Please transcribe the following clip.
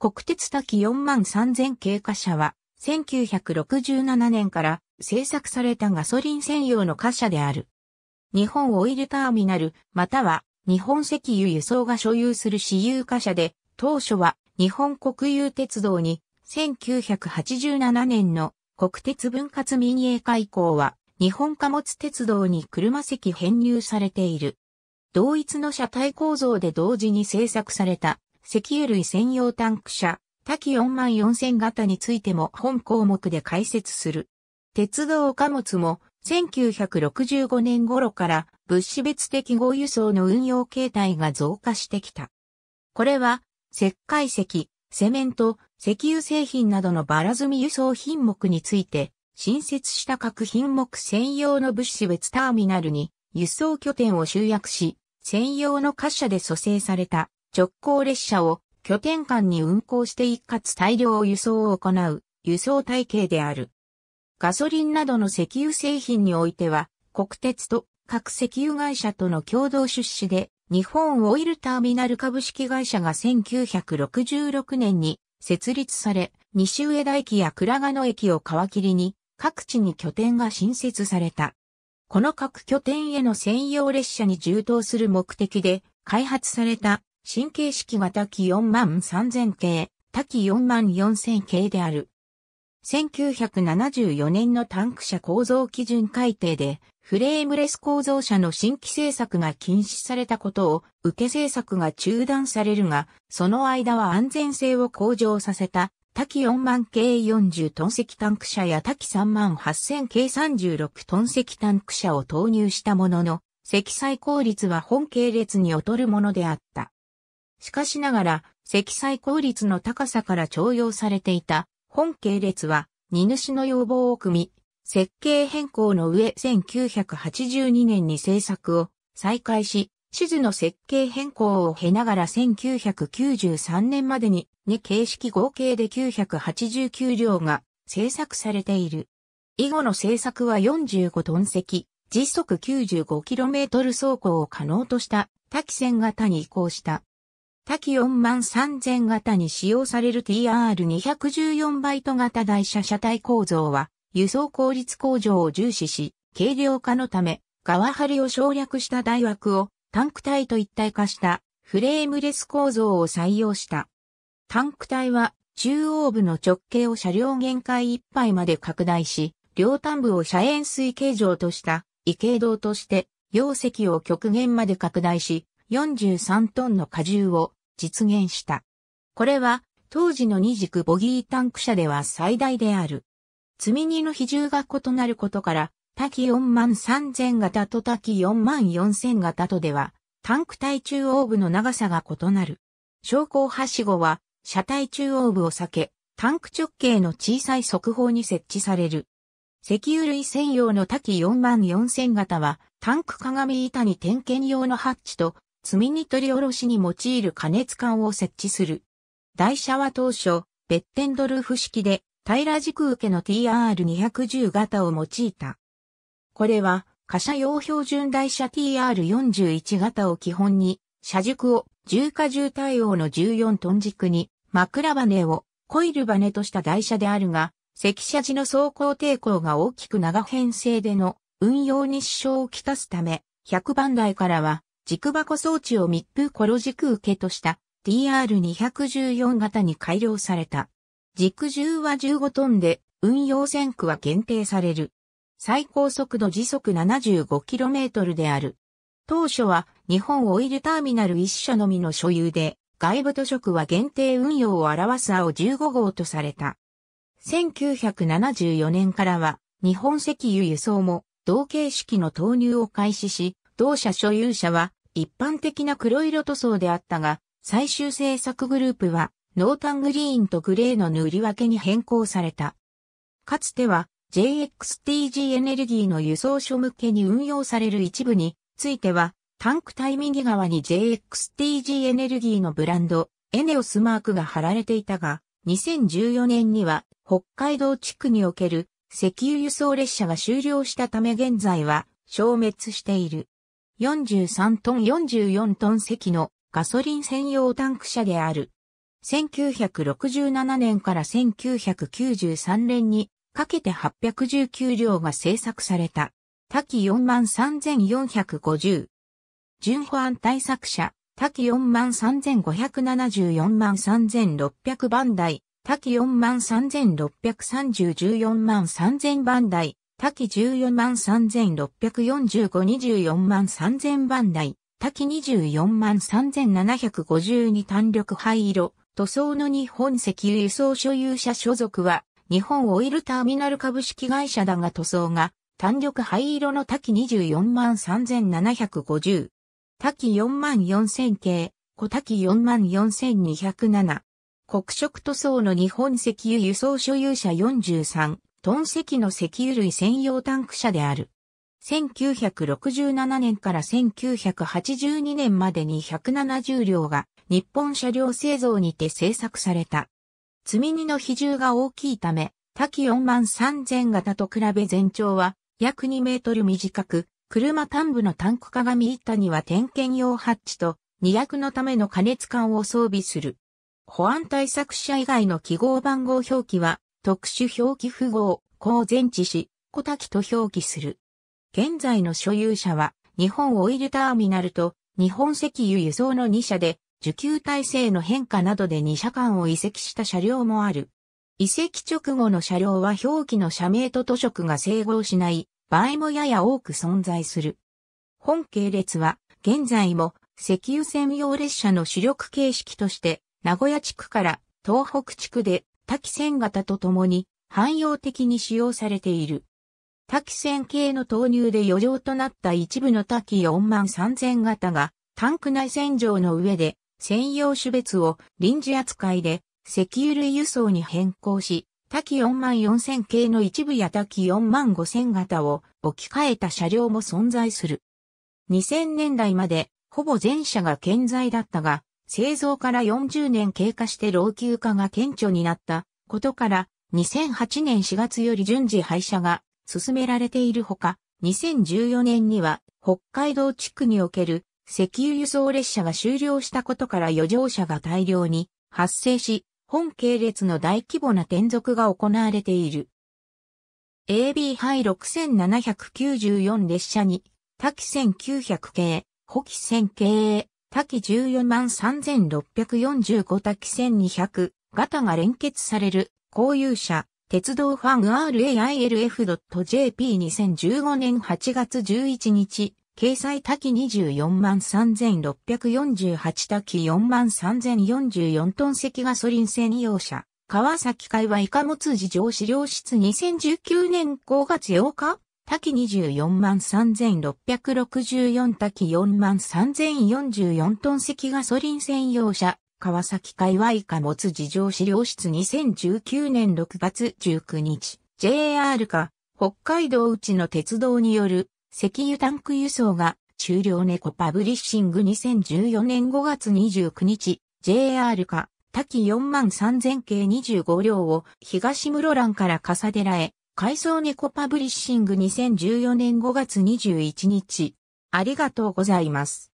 国鉄滝4万3000経過車は、1967年から製作されたガソリン専用の貨車である。日本オイルターミナル、または日本石油輸送が所有する私有貨車で、当初は日本国有鉄道に1987年の国鉄分割民営化以降は日本貨物鉄道に車席編入されている。同一の車体構造で同時に製作された石油類専用タンク車、多機4万4000型についても本項目で解説する。鉄道貨物も1965年頃から物資別適合輸送の運用形態が増加してきた。これは石灰石、セメント、石油製品などのバラ積み輸送品目について、新設した各品目専用の物資別ターミナルに輸送拠点を集約し、専用の貨車で蘇生された直行列車を拠点間に運行して一括大量輸送を行う輸送体系である。ガソリンなどの石油製品においては、国鉄と各石油会社との共同出資で、日本オイルターミナル株式会社が1966年に設立され、西上田駅や倉賀野駅を皮切りに、各地に拠点が新設された。この各拠点への専用列車に充当する目的で開発された神経式は多岐4万3000系、多岐4万4000系である。1974年のタンク車構造基準改定で、フレームレス構造車の新規製作が禁止されたことを受け製作が中断されるが、その間は安全性を向上させた、多岐4万系40トン積タンク車や多岐3万8000系36トン積タンク車を投入したものの、積載効率は本系列に劣るものであった。しかしながら、積載効率の高さから徴用されていた本系列は、荷主の要望を組み、設計変更の上1982年に製作を再開し、地図の設計変更を経ながら1993年までに2形式合計で989両が製作されている。以後の製作は45トン積、時速 95km 走行を可能とした多機線型に移行した。多機4万3000型に使用される TR214 バイト型台車車体構造は、輸送効率向上を重視し、軽量化のため、側張りを省略した台枠をタンク体と一体化したフレームレス構造を採用した。タンク体は中央部の直径を車両限界いっぱいまで拡大し、両端部を車円水形状とした異形として、容積を極限まで拡大し、43トンの荷重を実現した。これは当時の二軸ボギータンク車では最大である。積み荷の比重が異なることから、滝4万3000型と滝4万4000型とでは、タンク体中央部の長さが異なる。昇降はしごは、車体中央部を避け、タンク直径の小さい側方に設置される。石油類専用の滝4万4000型は、タンク鏡板に点検用のハッチと積み荷取り下ろしに用いる加熱管を設置する。台車は当初、ベッテンドルフ式で、平軸受けの TR210 型を用いた。これは、貨車用標準台車 TR41 型を基本に、車軸を重荷重対応の14トン軸に、枕バネをコイルバネとした台車であるが、赤車時の走行抵抗が大きく長編成での運用に支障をきたすため、100番台からは軸箱装置を密封コロ軸受けとした TR214 型に改良された。軸重は15トンで運用線区は限定される。最高速度時速 75km である。当初は日本オイルターミナル1社のみの所有で、外部図職は限定運用を表す青15号とされた。1974年からは日本石油輸送も同形式の投入を開始し、同社所有者は一般的な黒色塗装であったが、最終制作グループは、濃淡グリーンとグレーの塗り分けに変更された。かつては、JXTG エネルギーの輸送所向けに運用される一部については、タンクン右側に JXTG エネルギーのブランド、エネオスマークが貼られていたが、2014年には北海道地区における石油輸送列車が終了したため現在は消滅している。43トン44トン席のガソリン専用タンク車である。1967年から1993年にかけて819両が製作された。多機43450。純保安対策車、多機43574万3600番台、多機43630万、14万3000番台、滝14万364524万3000番台、滝24万3752単緑灰色、塗装の日本石油輸送所有者所属は、日本オイルターミナル株式会社だが塗装が、単緑灰色の滝24万3750、滝4 4000系、小滝4万4207、黒色塗装の日本石油輸送所有者43、トン石の石油類専用タンク車である。1967年から1982年までに170両が日本車両製造にて製作された。積み荷の比重が大きいため、多機4万3000型と比べ全長は約2メートル短く、車端部のタンク鏡板には点検用ハッチと2役のための加熱管を装備する。保安対策者以外の記号番号表記は特殊表記符号、公前置し、小滝と表記する。現在の所有者は、日本オイルターミナルと日本石油輸送の2社で、受給体制の変化などで2社間を移籍した車両もある。移籍直後の車両は表記の社名と図色が整合しない場合もやや多く存在する。本系列は現在も石油専用列車の主力形式として名古屋地区から東北地区で滝線型とともに汎用的に使用されている。滝線系の投入で余剰となった一部の滝4万3000型がタンク内洗浄の上で専用種別を臨時扱いで石油類輸送に変更し、滝4万4000系の一部や滝4万5000型を置き換えた車両も存在する。2000年代までほぼ全車が健在だったが、製造から40年経過して老朽化が顕著になったことから、2008年4月より順次廃車が進められているほか、2014年には北海道地区における石油輸送列車が終了したことから余剰車が大量に発生し、本系列の大規模な転属が行われている。AB 杯6794列車に、多機1900系、補機1000系、滝14万3645滝1200、型が連結される、公有者、鉄道ファン railf.jp2015 年8月11日、掲載滝24万3648滝4万3044トン石ガソリン専用車、川崎会は以下物事情資料室2019年5月8日多岐24万3664多岐4万3044トン石ガソリン専用車、川崎界隈貨物事情資料室2019年6月19日、JR か、北海道内の鉄道による石油タンク輸送が中量猫パブリッシング2014年5月29日、JR か、多岐4万3000系25両を東室蘭から笠寺へ、海藻猫パブリッシング2014年5月21日。ありがとうございます。